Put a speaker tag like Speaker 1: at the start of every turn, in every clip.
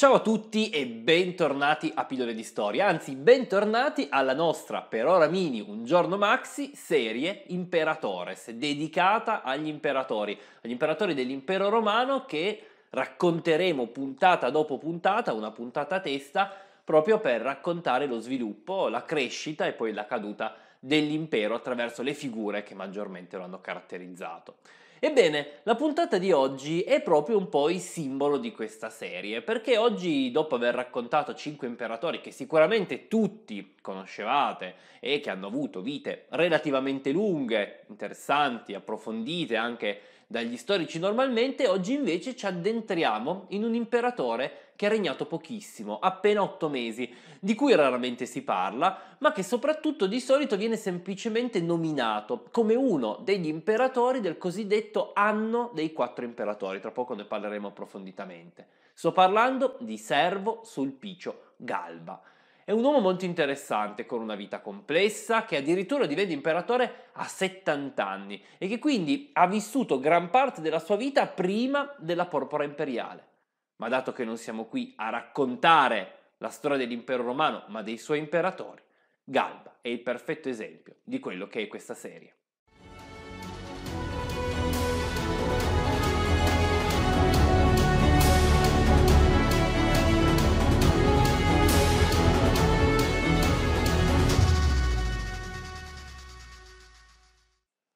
Speaker 1: Ciao a tutti e bentornati a Pillole di Storia, anzi bentornati alla nostra per ora mini un giorno maxi serie Imperatores, dedicata agli imperatori, agli imperatori dell'impero romano che racconteremo puntata dopo puntata, una puntata a testa, proprio per raccontare lo sviluppo, la crescita e poi la caduta dell'impero attraverso le figure che maggiormente lo hanno caratterizzato. Ebbene, la puntata di oggi è proprio un po' il simbolo di questa serie, perché oggi, dopo aver raccontato cinque imperatori che sicuramente tutti conoscevate e che hanno avuto vite relativamente lunghe, interessanti, approfondite anche dagli storici normalmente, oggi invece ci addentriamo in un imperatore che ha regnato pochissimo, appena otto mesi, di cui raramente si parla, ma che soprattutto di solito viene semplicemente nominato come uno degli imperatori del cosiddetto anno dei quattro imperatori, tra poco ne parleremo approfonditamente. Sto parlando di Servo Sulpicio Galba. È un uomo molto interessante, con una vita complessa, che addirittura diventa imperatore a 70 anni e che quindi ha vissuto gran parte della sua vita prima della porpora imperiale. Ma dato che non siamo qui a raccontare la storia dell'impero romano, ma dei suoi imperatori, Galba è il perfetto esempio di quello che è questa serie.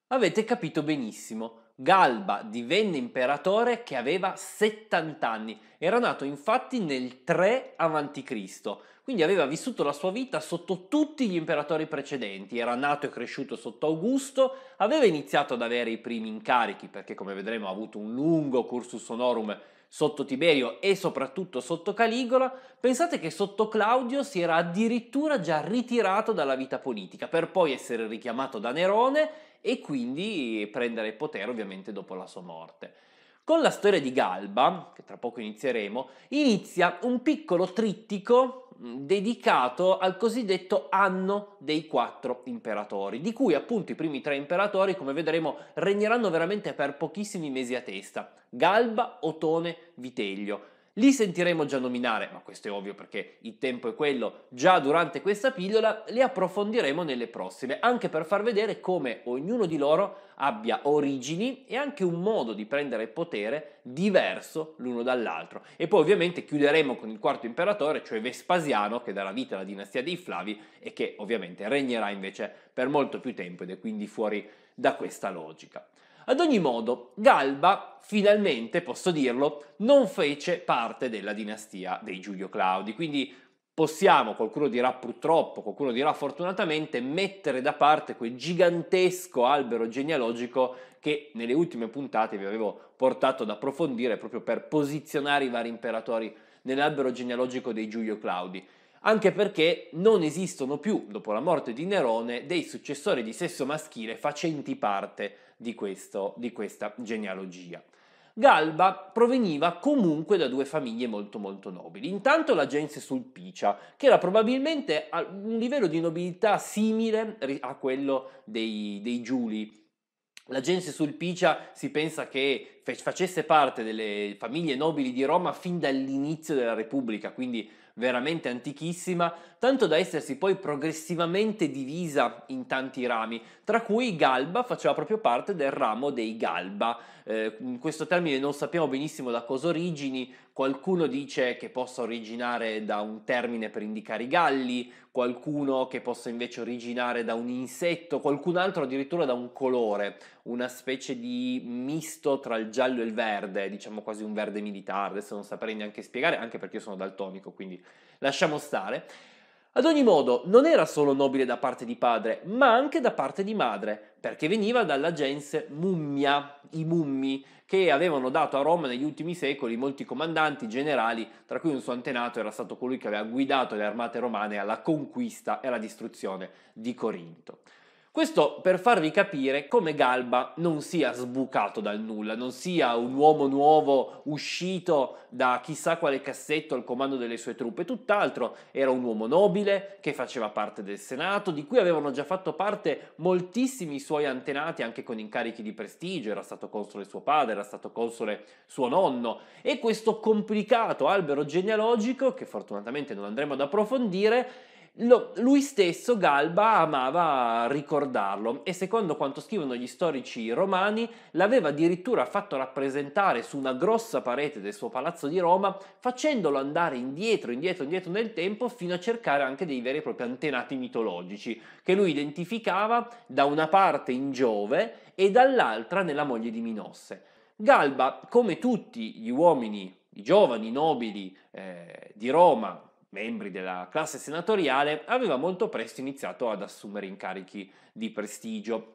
Speaker 1: Avete capito benissimo. Galba divenne imperatore che aveva 70 anni, era nato infatti nel 3 a.C., quindi aveva vissuto la sua vita sotto tutti gli imperatori precedenti, era nato e cresciuto sotto Augusto, aveva iniziato ad avere i primi incarichi perché come vedremo ha avuto un lungo cursus honorum sotto Tiberio e soprattutto sotto Caligola, pensate che sotto Claudio si era addirittura già ritirato dalla vita politica per poi essere richiamato da Nerone e quindi prendere il potere ovviamente dopo la sua morte. Con la storia di Galba, che tra poco inizieremo, inizia un piccolo trittico mm, dedicato al cosiddetto anno dei quattro imperatori, di cui appunto i primi tre imperatori, come vedremo, regneranno veramente per pochissimi mesi a testa, Galba, Otone, Viteglio li sentiremo già nominare, ma questo è ovvio perché il tempo è quello, già durante questa pillola li approfondiremo nelle prossime, anche per far vedere come ognuno di loro abbia origini e anche un modo di prendere potere diverso l'uno dall'altro. E poi ovviamente chiuderemo con il quarto imperatore, cioè Vespasiano, che darà vita alla dinastia dei Flavi e che ovviamente regnerà invece per molto più tempo ed è quindi fuori da questa logica. Ad ogni modo, Galba finalmente, posso dirlo, non fece parte della dinastia dei Giulio Claudi, quindi possiamo, qualcuno dirà purtroppo, qualcuno dirà fortunatamente, mettere da parte quel gigantesco albero genealogico che nelle ultime puntate vi avevo portato ad approfondire proprio per posizionare i vari imperatori nell'albero genealogico dei Giulio Claudi anche perché non esistono più, dopo la morte di Nerone, dei successori di sesso maschile facenti parte di, questo, di questa genealogia. Galba proveniva comunque da due famiglie molto molto nobili. Intanto la gens Sulpicia, che era probabilmente a un livello di nobiltà simile a quello dei, dei Giuli. La gens Sulpicia si pensa che facesse parte delle famiglie nobili di Roma fin dall'inizio della Repubblica, quindi veramente antichissima, tanto da essersi poi progressivamente divisa in tanti rami, tra cui Galba faceva proprio parte del ramo dei Galba. Eh, questo termine non sappiamo benissimo da cosa origini, qualcuno dice che possa originare da un termine per indicare i galli, qualcuno che possa invece originare da un insetto, qualcun altro addirittura da un colore, una specie di misto tra il giallo e il verde, diciamo quasi un verde militare, adesso non saprei neanche spiegare, anche perché io sono daltonico, quindi lasciamo stare. Ad ogni modo, non era solo nobile da parte di padre, ma anche da parte di madre, perché veniva dalla gens mummia, i mummi, che avevano dato a Roma negli ultimi secoli molti comandanti generali, tra cui un suo antenato era stato colui che aveva guidato le armate romane alla conquista e alla distruzione di Corinto. Questo per farvi capire come Galba non sia sbucato dal nulla, non sia un uomo nuovo uscito da chissà quale cassetto al comando delle sue truppe, tutt'altro, era un uomo nobile che faceva parte del Senato, di cui avevano già fatto parte moltissimi suoi antenati anche con incarichi di prestigio, era stato console suo padre, era stato console suo nonno e questo complicato albero genealogico, che fortunatamente non andremo ad approfondire, lo, lui stesso, Galba, amava ricordarlo e secondo quanto scrivono gli storici romani l'aveva addirittura fatto rappresentare su una grossa parete del suo palazzo di Roma facendolo andare indietro, indietro, indietro nel tempo fino a cercare anche dei veri e propri antenati mitologici che lui identificava da una parte in Giove e dall'altra nella moglie di Minosse. Galba, come tutti gli uomini, i giovani nobili eh, di Roma, membri della classe senatoriale, aveva molto presto iniziato ad assumere incarichi di prestigio.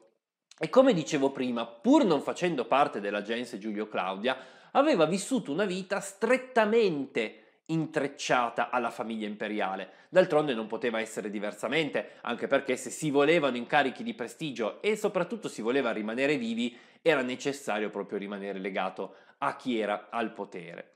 Speaker 1: E come dicevo prima, pur non facendo parte della gens Giulio Claudia, aveva vissuto una vita strettamente intrecciata alla famiglia imperiale. D'altronde non poteva essere diversamente, anche perché se si volevano incarichi di prestigio e soprattutto si voleva rimanere vivi, era necessario proprio rimanere legato a chi era al potere.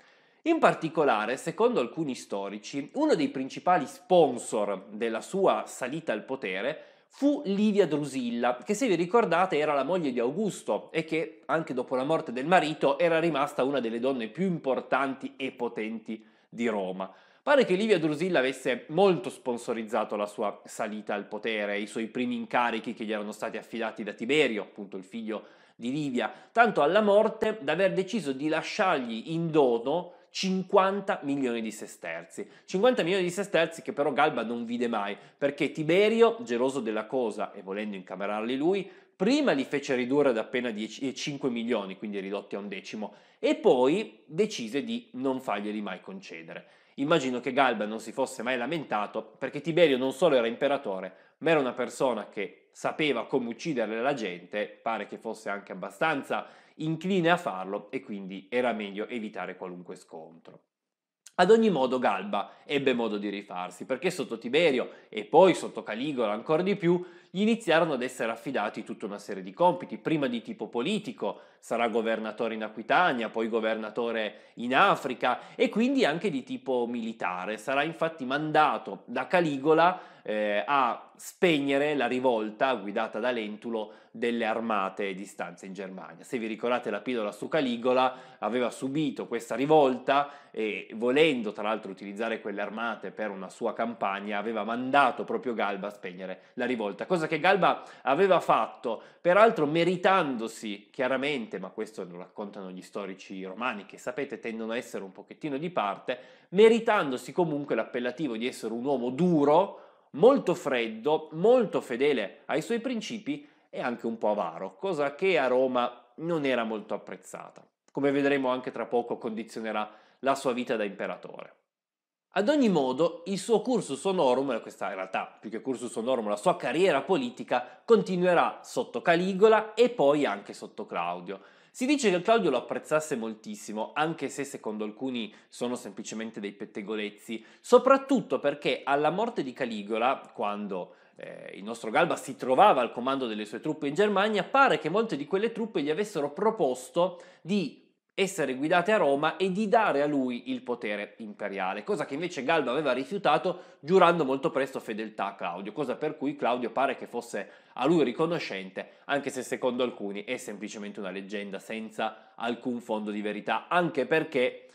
Speaker 1: In particolare, secondo alcuni storici, uno dei principali sponsor della sua salita al potere fu Livia Drusilla, che se vi ricordate era la moglie di Augusto e che, anche dopo la morte del marito, era rimasta una delle donne più importanti e potenti di Roma. Pare che Livia Drusilla avesse molto sponsorizzato la sua salita al potere, i suoi primi incarichi che gli erano stati affidati da Tiberio, appunto il figlio di Livia, tanto alla morte da aver deciso di lasciargli in dono 50 milioni di sesterzi. 50 milioni di sesterzi che però Galba non vide mai, perché Tiberio, geloso della cosa e volendo incamerarli lui, prima li fece ridurre ad appena 10, 5 eh, milioni, quindi ridotti a un decimo, e poi decise di non farglieli mai concedere. Immagino che Galba non si fosse mai lamentato perché Tiberio non solo era imperatore, ma era una persona che sapeva come uccidere la gente, pare che fosse anche abbastanza incline a farlo e quindi era meglio evitare qualunque scontro. Ad ogni modo Galba ebbe modo di rifarsi, perché sotto Tiberio e poi sotto Caligola ancora di più, gli iniziarono ad essere affidati tutta una serie di compiti, prima di tipo politico, sarà governatore in Aquitania, poi governatore in Africa e quindi anche di tipo militare, sarà infatti mandato da Caligola eh, a spegnere la rivolta guidata da Lentulo delle armate di stanza in Germania. Se vi ricordate la pillola su Caligola aveva subito questa rivolta e volendo tra l'altro utilizzare quelle armate per una sua campagna aveva mandato proprio Galba a spegnere la rivolta, cosa che Galba aveva fatto peraltro meritandosi chiaramente, ma questo lo raccontano gli storici romani che sapete tendono a essere un pochettino di parte, meritandosi comunque l'appellativo di essere un uomo duro, molto freddo, molto fedele ai suoi principi e anche un po' avaro, cosa che a Roma non era molto apprezzata. Come vedremo anche tra poco condizionerà la sua vita da imperatore. Ad ogni modo, il suo cursus honorum, questa in realtà più che cursus honorum, la sua carriera politica continuerà sotto Caligola e poi anche sotto Claudio. Si dice che Claudio lo apprezzasse moltissimo, anche se secondo alcuni sono semplicemente dei pettegolezzi, soprattutto perché alla morte di Caligola, quando eh, il nostro Galba si trovava al comando delle sue truppe in Germania, pare che molte di quelle truppe gli avessero proposto di essere guidate a Roma e di dare a lui il potere imperiale, cosa che invece Galba aveva rifiutato giurando molto presto fedeltà a Claudio, cosa per cui Claudio pare che fosse a lui riconoscente, anche se secondo alcuni è semplicemente una leggenda senza alcun fondo di verità, anche perché,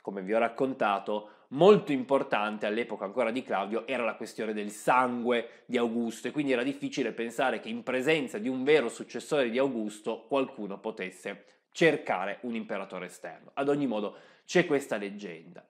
Speaker 1: come vi ho raccontato, molto importante all'epoca ancora di Claudio era la questione del sangue di Augusto e quindi era difficile pensare che in presenza di un vero successore di Augusto qualcuno potesse cercare un imperatore esterno. Ad ogni modo c'è questa leggenda.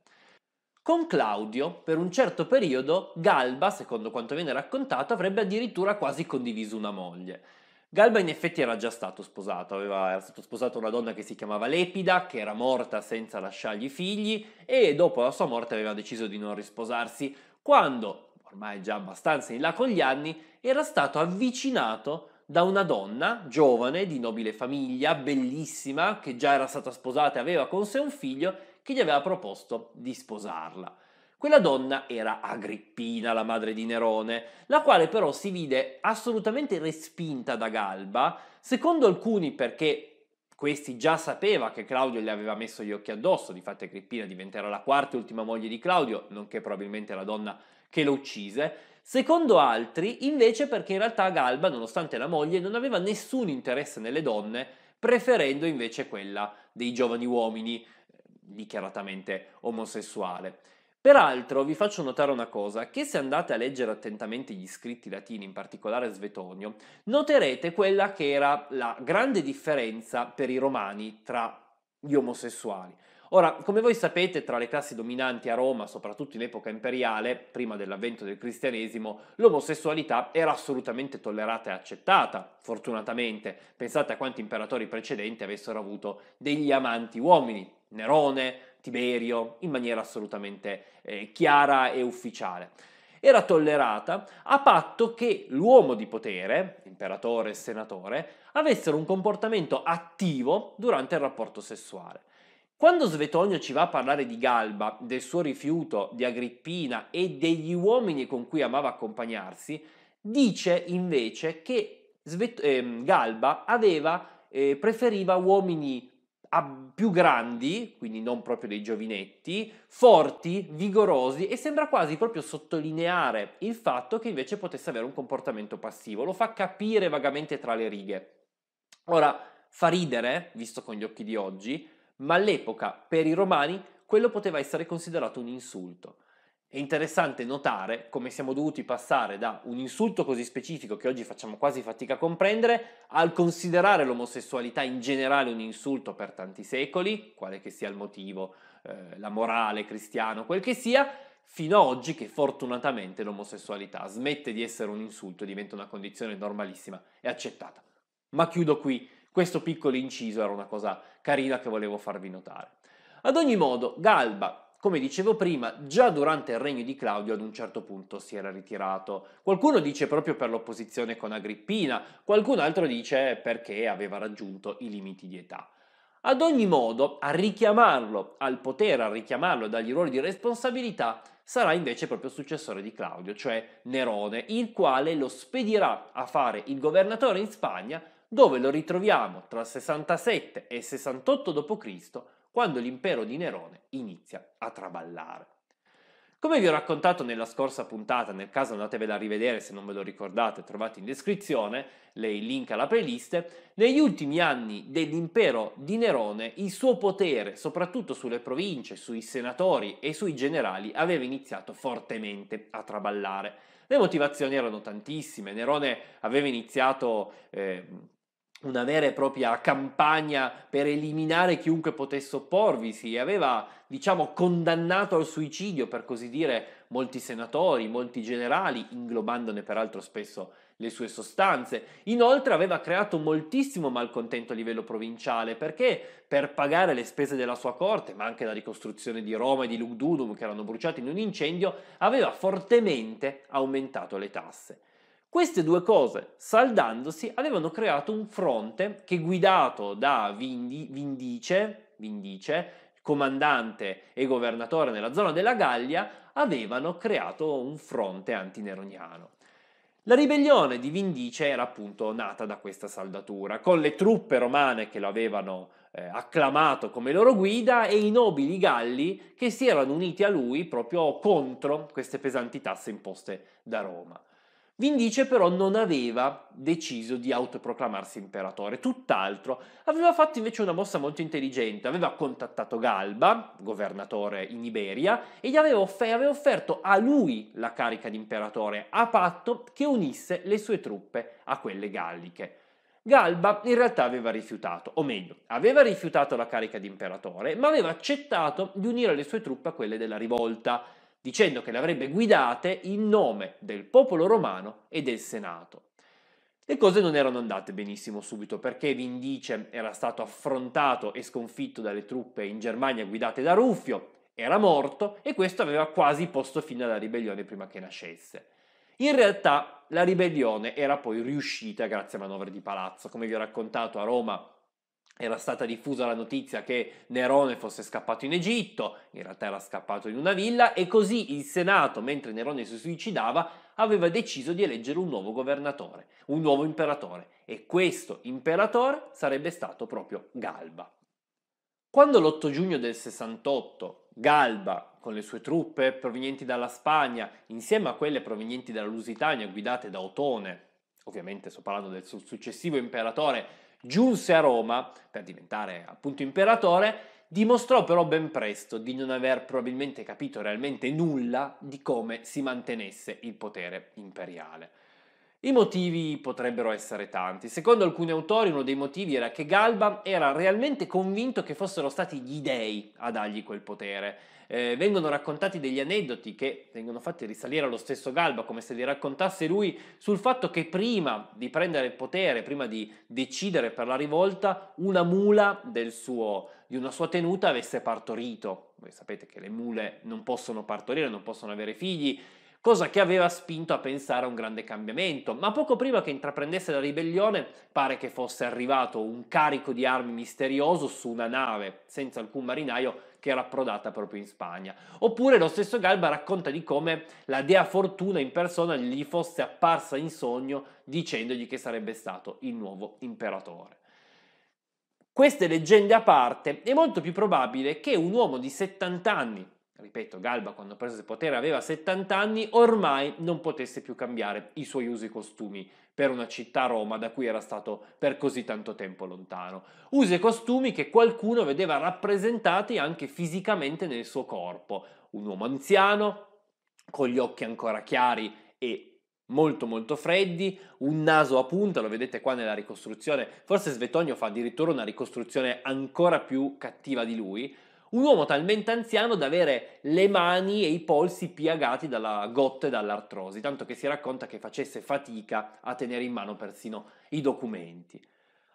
Speaker 1: Con Claudio, per un certo periodo, Galba, secondo quanto viene raccontato, avrebbe addirittura quasi condiviso una moglie. Galba in effetti era già stato sposato, aveva, era stato sposato una donna che si chiamava Lepida, che era morta senza lasciargli figli e dopo la sua morte aveva deciso di non risposarsi quando, ormai già abbastanza in là con gli anni, era stato avvicinato da una donna giovane, di nobile famiglia, bellissima, che già era stata sposata e aveva con sé un figlio, che gli aveva proposto di sposarla. Quella donna era Agrippina, la madre di Nerone, la quale però si vide assolutamente respinta da Galba, secondo alcuni perché questi già sapeva che Claudio gli aveva messo gli occhi addosso, difatti Agrippina diventerà la quarta e ultima moglie di Claudio, nonché probabilmente la donna che lo uccise, Secondo altri, invece, perché in realtà Galba, nonostante la moglie, non aveva nessun interesse nelle donne, preferendo invece quella dei giovani uomini eh, dichiaratamente omosessuale. Peraltro vi faccio notare una cosa, che se andate a leggere attentamente gli scritti latini, in particolare Svetonio, noterete quella che era la grande differenza per i romani tra gli omosessuali. Ora, come voi sapete, tra le classi dominanti a Roma, soprattutto in epoca imperiale, prima dell'avvento del cristianesimo, l'omosessualità era assolutamente tollerata e accettata, fortunatamente. Pensate a quanti imperatori precedenti avessero avuto degli amanti uomini, Nerone, Tiberio, in maniera assolutamente eh, chiara e ufficiale era tollerata a patto che l'uomo di potere, imperatore e senatore, avessero un comportamento attivo durante il rapporto sessuale. Quando Svetonio ci va a parlare di Galba, del suo rifiuto, di Agrippina e degli uomini con cui amava accompagnarsi, dice invece che Svet- eh, Galba aveva, eh, preferiva uomini più grandi, quindi non proprio dei giovinetti, forti, vigorosi e sembra quasi proprio sottolineare il fatto che invece potesse avere un comportamento passivo, lo fa capire vagamente tra le righe. Ora, fa ridere, visto con gli occhi di oggi, ma all'epoca per i romani quello poteva essere considerato un insulto. È interessante notare come siamo dovuti passare da un insulto così specifico che oggi facciamo quasi fatica a comprendere al considerare l'omosessualità in generale un insulto per tanti secoli, quale che sia il motivo, eh, la morale cristiano, quel che sia, fino ad oggi che fortunatamente l'omosessualità smette di essere un insulto e diventa una condizione normalissima e accettata. Ma chiudo qui questo piccolo inciso era una cosa carina che volevo farvi notare. Ad ogni modo, Galba come dicevo prima, già durante il regno di Claudio ad un certo punto si era ritirato. Qualcuno dice proprio per l'opposizione con Agrippina, qualcun altro dice perché aveva raggiunto i limiti di età. Ad ogni modo, a richiamarlo al potere, a richiamarlo dagli ruoli di responsabilità, sarà invece proprio successore di Claudio, cioè Nerone, il quale lo spedirà a fare il governatore in Spagna dove lo ritroviamo tra 67 e 68 d.C., quando l'impero di Nerone inizia a traballare. Come vi ho raccontato nella scorsa puntata, nel caso andatevela a rivedere se non ve lo ricordate, trovate in descrizione il link alla playlist, negli ultimi anni dell'impero di Nerone il suo potere, soprattutto sulle province, sui senatori e sui generali, aveva iniziato fortemente a traballare. Le motivazioni erano tantissime, Nerone aveva iniziato... Eh, una vera e propria campagna per eliminare chiunque potesse opporvisi, aveva diciamo condannato al suicidio per così dire molti senatori, molti generali, inglobandone peraltro spesso le sue sostanze. Inoltre aveva creato moltissimo malcontento a livello provinciale perché per pagare le spese della sua corte, ma anche la ricostruzione di Roma e di Lugdunum che erano bruciati in un incendio, aveva fortemente aumentato le tasse. Queste due cose, saldandosi, avevano creato un fronte che guidato da Vindi, Vindice, Vindice comandante e governatore nella zona della Gallia, avevano creato un fronte antineroniano. La ribellione di Vindice era appunto nata da questa saldatura, con le truppe romane che lo avevano eh, acclamato come loro guida e i nobili galli che si erano uniti a lui proprio contro queste pesanti tasse imposte da Roma. Vindice però non aveva deciso di autoproclamarsi imperatore, tutt'altro, aveva fatto invece una mossa molto intelligente, aveva contattato Galba, governatore in Iberia, e gli aveva, offer- aveva offerto a lui la carica di imperatore, a patto che unisse le sue truppe a quelle galliche. Galba in realtà aveva rifiutato, o meglio, aveva rifiutato la carica di imperatore, ma aveva accettato di unire le sue truppe a quelle della rivolta, dicendo che le avrebbe guidate in nome del popolo romano e del Senato. Le cose non erano andate benissimo subito perché Vindice era stato affrontato e sconfitto dalle truppe in Germania guidate da Ruffio, era morto e questo aveva quasi posto fine alla ribellione prima che nascesse. In realtà la ribellione era poi riuscita grazie a manovre di palazzo, come vi ho raccontato a Roma era stata diffusa la notizia che Nerone fosse scappato in Egitto, in realtà era scappato in una villa e così il Senato, mentre Nerone si suicidava, aveva deciso di eleggere un nuovo governatore, un nuovo imperatore e questo imperatore sarebbe stato proprio Galba. Quando l'8 giugno del 68 Galba, con le sue truppe provenienti dalla Spagna, insieme a quelle provenienti dalla Lusitania guidate da Otone, ovviamente sto parlando del successivo imperatore giunse a Roma per diventare appunto imperatore, dimostrò però ben presto di non aver probabilmente capito realmente nulla di come si mantenesse il potere imperiale. I motivi potrebbero essere tanti. Secondo alcuni autori uno dei motivi era che Galba era realmente convinto che fossero stati gli dei a dargli quel potere eh, vengono raccontati degli aneddoti che vengono fatti risalire allo stesso Galba, come se li raccontasse lui, sul fatto che prima di prendere il potere, prima di decidere per la rivolta, una mula suo, di una sua tenuta avesse partorito. Voi sapete che le mule non possono partorire, non possono avere figli, cosa che aveva spinto a pensare a un grande cambiamento. Ma poco prima che intraprendesse la ribellione, pare che fosse arrivato un carico di armi misterioso su una nave senza alcun marinaio che era approdata proprio in Spagna. Oppure lo stesso Galba racconta di come la dea Fortuna in persona gli fosse apparsa in sogno dicendogli che sarebbe stato il nuovo imperatore. Queste leggende a parte, è molto più probabile che un uomo di 70 anni, ripeto, Galba quando ha preso il potere aveva 70 anni, ormai non potesse più cambiare i suoi usi e costumi per una città Roma da cui era stato per così tanto tempo lontano. Usi e costumi che qualcuno vedeva rappresentati anche fisicamente nel suo corpo. Un uomo anziano, con gli occhi ancora chiari e molto molto freddi, un naso a punta, lo vedete qua nella ricostruzione, forse Svetonio fa addirittura una ricostruzione ancora più cattiva di lui, un uomo talmente anziano da avere le mani e i polsi piagati dalla gotta e dall'artrosi, tanto che si racconta che facesse fatica a tenere in mano persino i documenti.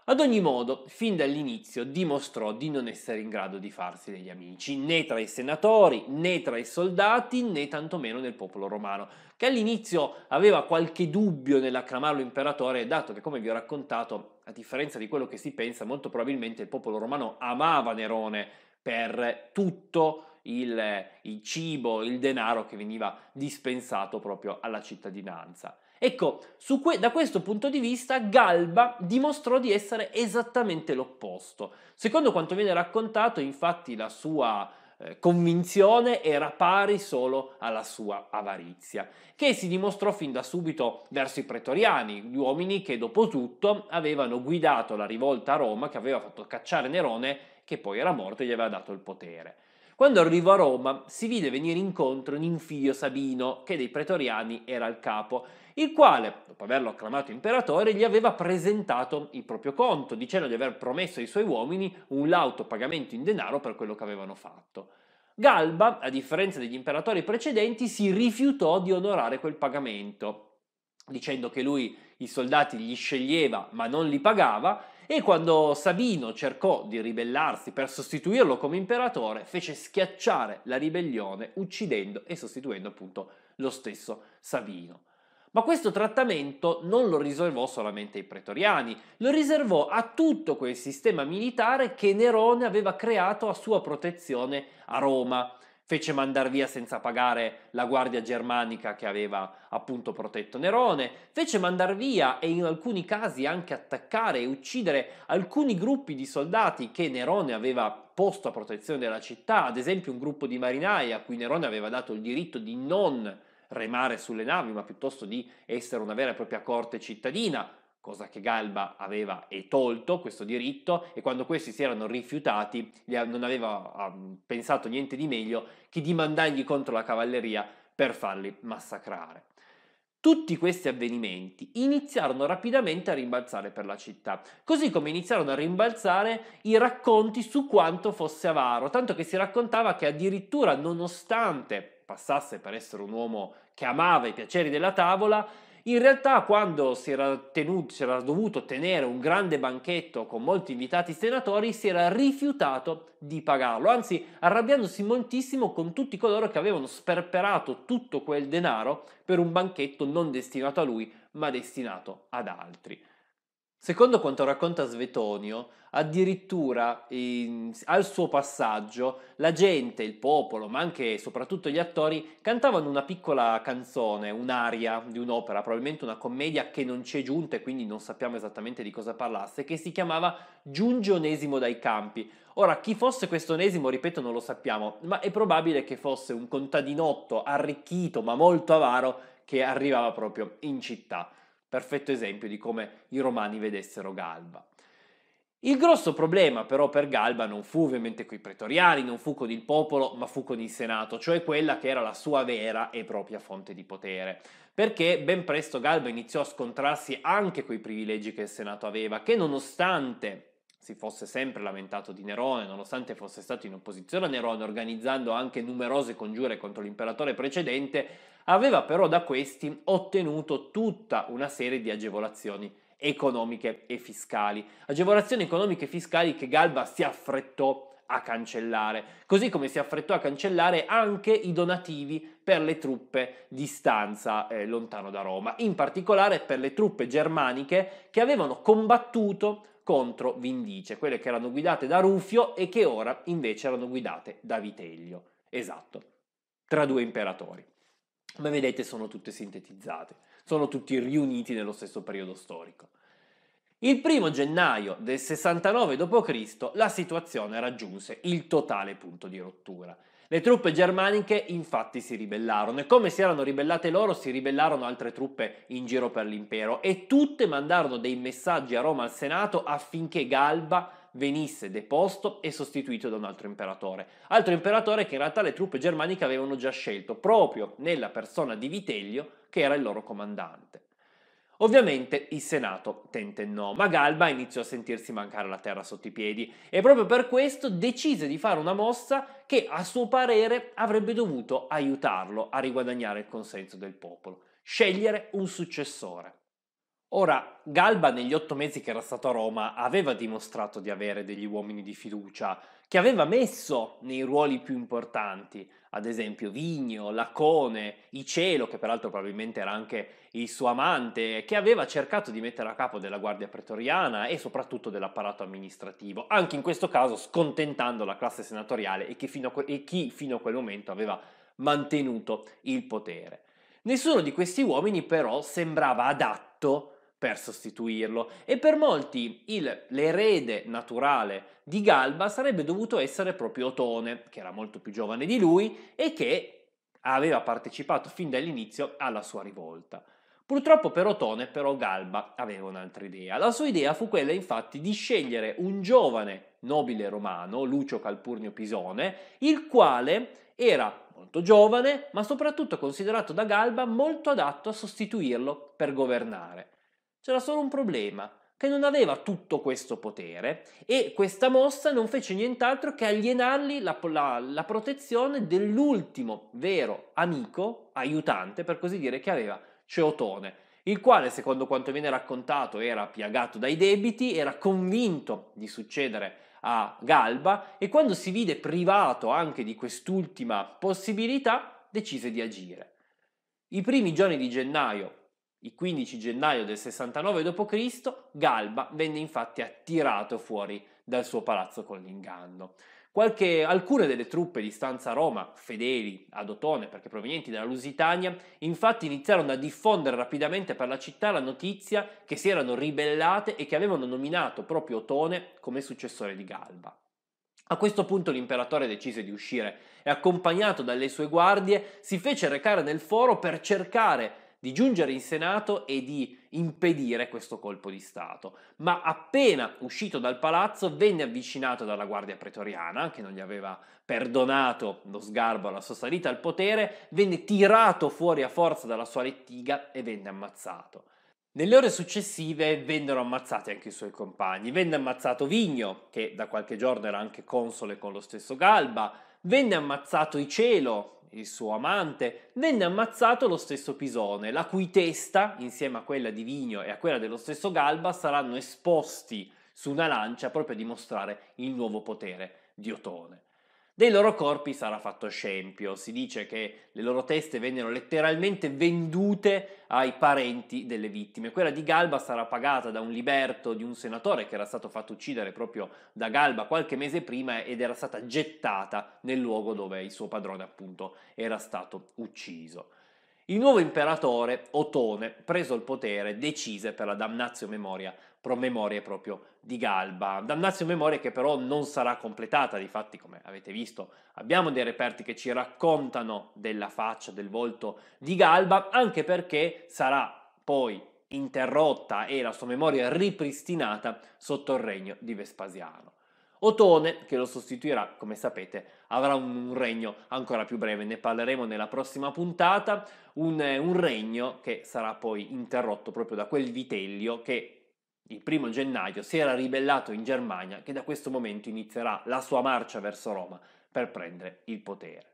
Speaker 1: Ad ogni modo, fin dall'inizio dimostrò di non essere in grado di farsi degli amici, né tra i senatori, né tra i soldati, né tantomeno nel popolo romano, che all'inizio aveva qualche dubbio nell'acclamarlo imperatore, dato che, come vi ho raccontato, a differenza di quello che si pensa, molto probabilmente il popolo romano amava Nerone per tutto il, il cibo, il denaro che veniva dispensato proprio alla cittadinanza. Ecco, que- da questo punto di vista Galba dimostrò di essere esattamente l'opposto. Secondo quanto viene raccontato, infatti, la sua eh, convinzione era pari solo alla sua avarizia, che si dimostrò fin da subito verso i pretoriani, gli uomini che dopo tutto avevano guidato la rivolta a Roma che aveva fatto cacciare Nerone che poi alla morte gli aveva dato il potere. Quando arrivò a Roma si vide venire incontro un infio Sabino, che dei pretoriani era il capo, il quale, dopo averlo acclamato imperatore, gli aveva presentato il proprio conto, dicendo di aver promesso ai suoi uomini un lauto pagamento in denaro per quello che avevano fatto. Galba, a differenza degli imperatori precedenti, si rifiutò di onorare quel pagamento, dicendo che lui i soldati gli sceglieva ma non li pagava e quando Sabino cercò di ribellarsi per sostituirlo come imperatore, fece schiacciare la ribellione uccidendo e sostituendo appunto lo stesso Sabino. Ma questo trattamento non lo riservò solamente ai pretoriani, lo riservò a tutto quel sistema militare che Nerone aveva creato a sua protezione a Roma fece mandare via senza pagare la guardia germanica che aveva appunto protetto Nerone, fece mandare via e in alcuni casi anche attaccare e uccidere alcuni gruppi di soldati che Nerone aveva posto a protezione della città, ad esempio un gruppo di marinai a cui Nerone aveva dato il diritto di non remare sulle navi, ma piuttosto di essere una vera e propria corte cittadina, cosa che Galba aveva e tolto questo diritto e quando questi si erano rifiutati non aveva pensato niente di meglio che di mandargli contro la cavalleria per farli massacrare. Tutti questi avvenimenti iniziarono rapidamente a rimbalzare per la città, così come iniziarono a rimbalzare i racconti su quanto fosse avaro, tanto che si raccontava che addirittura nonostante passasse per essere un uomo che amava i piaceri della tavola, in realtà quando si era, tenuto, si era dovuto tenere un grande banchetto con molti invitati senatori si era rifiutato di pagarlo, anzi arrabbiandosi moltissimo con tutti coloro che avevano sperperato tutto quel denaro per un banchetto non destinato a lui ma destinato ad altri. Secondo quanto racconta Svetonio, addirittura in, al suo passaggio la gente, il popolo, ma anche e soprattutto gli attori cantavano una piccola canzone, un'aria di un'opera, probabilmente una commedia che non ci è giunta e quindi non sappiamo esattamente di cosa parlasse, che si chiamava Giungionesimo dai campi. Ora, chi fosse questo onesimo, ripeto, non lo sappiamo, ma è probabile che fosse un contadinotto arricchito ma molto avaro che arrivava proprio in città perfetto esempio di come i romani vedessero Galba. Il grosso problema però per Galba non fu ovviamente con i pretoriani, non fu con il popolo, ma fu con il Senato, cioè quella che era la sua vera e propria fonte di potere. Perché ben presto Galba iniziò a scontrarsi anche coi privilegi che il Senato aveva, che nonostante si fosse sempre lamentato di Nerone, nonostante fosse stato in opposizione a Nerone, organizzando anche numerose congiure contro l'imperatore precedente, aveva però da questi ottenuto tutta una serie di agevolazioni economiche e fiscali. Agevolazioni economiche e fiscali che Galba si affrettò a cancellare, così come si affrettò a cancellare anche i donativi per le truppe di stanza eh, lontano da Roma, in particolare per le truppe germaniche che avevano combattuto contro Vindice, quelle che erano guidate da Rufio e che ora invece erano guidate da Vitellio. Esatto, tra due imperatori come vedete sono tutte sintetizzate, sono tutti riuniti nello stesso periodo storico. Il primo gennaio del 69 d.C. la situazione raggiunse il totale punto di rottura. Le truppe germaniche infatti si ribellarono e come si erano ribellate loro si ribellarono altre truppe in giro per l'impero e tutte mandarono dei messaggi a Roma al Senato affinché Galba venisse deposto e sostituito da un altro imperatore. Altro imperatore che in realtà le truppe germaniche avevano già scelto, proprio nella persona di Vitellio, che era il loro comandante. Ovviamente il Senato tentennò, ma Galba iniziò a sentirsi mancare la terra sotto i piedi e proprio per questo decise di fare una mossa che a suo parere avrebbe dovuto aiutarlo a riguadagnare il consenso del popolo, scegliere un successore. Ora, Galba negli otto mesi che era stato a Roma aveva dimostrato di avere degli uomini di fiducia, che aveva messo nei ruoli più importanti, ad esempio Vigno, Lacone, Icelo, che peraltro probabilmente era anche il suo amante, che aveva cercato di mettere a capo della Guardia Pretoriana e soprattutto dell'apparato amministrativo, anche in questo caso scontentando la classe senatoriale e, fino e chi fino a quel momento aveva mantenuto il potere. Nessuno di questi uomini però sembrava adatto per sostituirlo e per molti il, l'erede naturale di Galba sarebbe dovuto essere proprio Otone, che era molto più giovane di lui e che aveva partecipato fin dall'inizio alla sua rivolta. Purtroppo per Otone però Galba aveva un'altra idea. La sua idea fu quella infatti di scegliere un giovane nobile romano, Lucio Calpurnio Pisone, il quale era molto giovane, ma soprattutto considerato da Galba molto adatto a sostituirlo per governare. C'era solo un problema, che non aveva tutto questo potere e questa mossa non fece nient'altro che alienargli la, la, la protezione dell'ultimo vero amico, aiutante per così dire, che aveva, Ceotone il quale, secondo quanto viene raccontato, era piagato dai debiti, era convinto di succedere a Galba e quando si vide privato anche di quest'ultima possibilità, decise di agire. I primi giorni di gennaio il 15 gennaio del 69 d.C. Galba venne infatti attirato fuori dal suo palazzo con l'inganno. Qualche, alcune delle truppe di stanza Roma, fedeli ad Otone perché provenienti dalla Lusitania, infatti iniziarono a diffondere rapidamente per la città la notizia che si erano ribellate e che avevano nominato proprio Otone come successore di Galba. A questo punto l'imperatore decise di uscire e accompagnato dalle sue guardie si fece recare nel foro per cercare di giungere in Senato e di impedire questo colpo di Stato. Ma appena uscito dal palazzo venne avvicinato dalla Guardia Pretoriana, che non gli aveva perdonato lo sgarbo alla sua salita al potere, venne tirato fuori a forza dalla sua lettiga e venne ammazzato. Nelle ore successive vennero ammazzati anche i suoi compagni. Venne ammazzato Vigno, che da qualche giorno era anche console con lo stesso Galba, venne ammazzato Icelo, il suo amante, venne ammazzato lo stesso Pisone, la cui testa, insieme a quella di Vigno e a quella dello stesso Galba, saranno esposti su una lancia proprio a dimostrare il nuovo potere di Otone. Dei loro corpi sarà fatto scempio, si dice che le loro teste vennero letteralmente vendute ai parenti delle vittime. Quella di Galba sarà pagata da un liberto di un senatore che era stato fatto uccidere proprio da Galba qualche mese prima ed era stata gettata nel luogo dove il suo padrone appunto era stato ucciso. Il nuovo imperatore, Otone, preso il potere, decise per la damnazio memoria promemorie proprio di Galba. Damnazio memoria che però non sarà completata, difatti come avete visto abbiamo dei reperti che ci raccontano della faccia, del volto di Galba, anche perché sarà poi interrotta e la sua memoria ripristinata sotto il regno di Vespasiano. Otone, che lo sostituirà, come sapete, avrà un regno ancora più breve, ne parleremo nella prossima puntata, un, un regno che sarà poi interrotto proprio da quel Vitellio che il primo gennaio si era ribellato in Germania che da questo momento inizierà la sua marcia verso Roma per prendere il potere.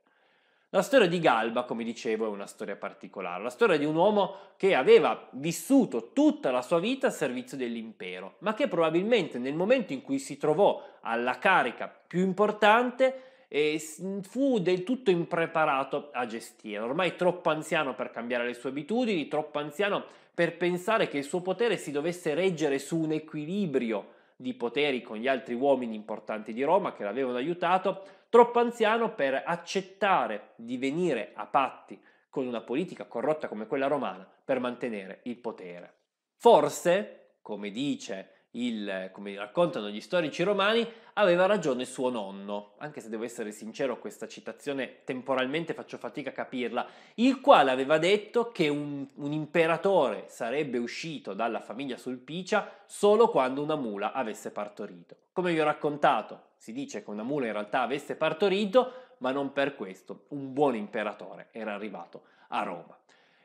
Speaker 1: La storia di Galba, come dicevo, è una storia particolare, la storia di un uomo che aveva vissuto tutta la sua vita a servizio dell'impero, ma che probabilmente nel momento in cui si trovò alla carica più importante eh, fu del tutto impreparato a gestire, ormai troppo anziano per cambiare le sue abitudini, troppo anziano per pensare che il suo potere si dovesse reggere su un equilibrio di poteri con gli altri uomini importanti di Roma che l'avevano aiutato, troppo anziano per accettare di venire a patti con una politica corrotta come quella romana per mantenere il potere. Forse, come dice il, come raccontano gli storici romani, aveva ragione suo nonno, anche se devo essere sincero, questa citazione temporalmente faccio fatica a capirla, il quale aveva detto che un, un imperatore sarebbe uscito dalla famiglia Sulpicia solo quando una mula avesse partorito. Come vi ho raccontato, si dice che una mula in realtà avesse partorito, ma non per questo un buon imperatore era arrivato a Roma.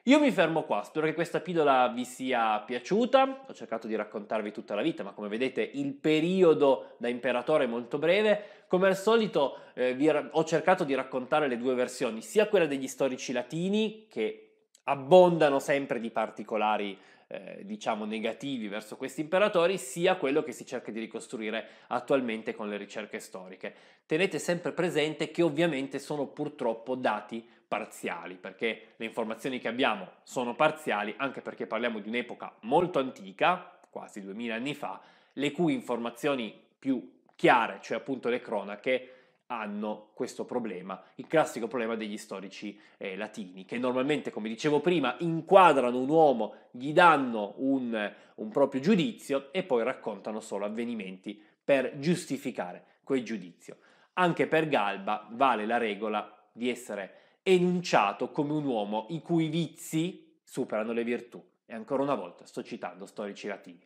Speaker 1: Io mi fermo qua, spero che questa pillola vi sia piaciuta, ho cercato di raccontarvi tutta la vita, ma come vedete il periodo da imperatore è molto breve, come al solito eh, ra- ho cercato di raccontare le due versioni, sia quella degli storici latini, che abbondano sempre di particolari eh, diciamo negativi verso questi imperatori sia quello che si cerca di ricostruire attualmente con le ricerche storiche. Tenete sempre presente che ovviamente sono purtroppo dati parziali, perché le informazioni che abbiamo sono parziali, anche perché parliamo di un'epoca molto antica, quasi 2000 anni fa, le cui informazioni più chiare, cioè appunto le cronache, hanno questo problema, il classico problema degli storici eh, latini, che normalmente, come dicevo prima, inquadrano un uomo, gli danno un, un proprio giudizio e poi raccontano solo avvenimenti per giustificare quel giudizio. Anche per Galba vale la regola di essere enunciato come un uomo i cui vizi superano le virtù. E ancora una volta sto citando storici latini.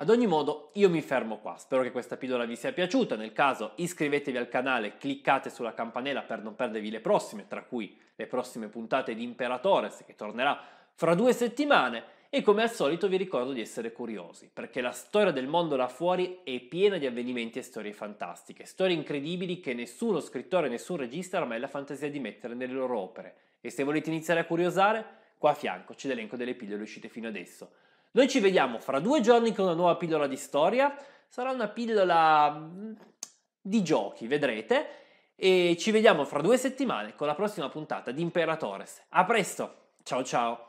Speaker 1: Ad ogni modo io mi fermo qua, spero che questa pillola vi sia piaciuta, nel caso iscrivetevi al canale, cliccate sulla campanella per non perdervi le prossime, tra cui le prossime puntate di Imperatores che tornerà fra due settimane e come al solito vi ricordo di essere curiosi, perché la storia del mondo là fuori è piena di avvenimenti e storie fantastiche, storie incredibili che nessuno scrittore, nessun regista ha mai la fantasia di mettere nelle loro opere. E se volete iniziare a curiosare, qua a fianco c'è l'elenco delle pillole uscite fino adesso. Noi ci vediamo fra due giorni con una nuova pillola di storia, sarà una pillola mm, di giochi, vedrete, e ci vediamo fra due settimane con la prossima puntata di Imperatores. A presto, ciao ciao!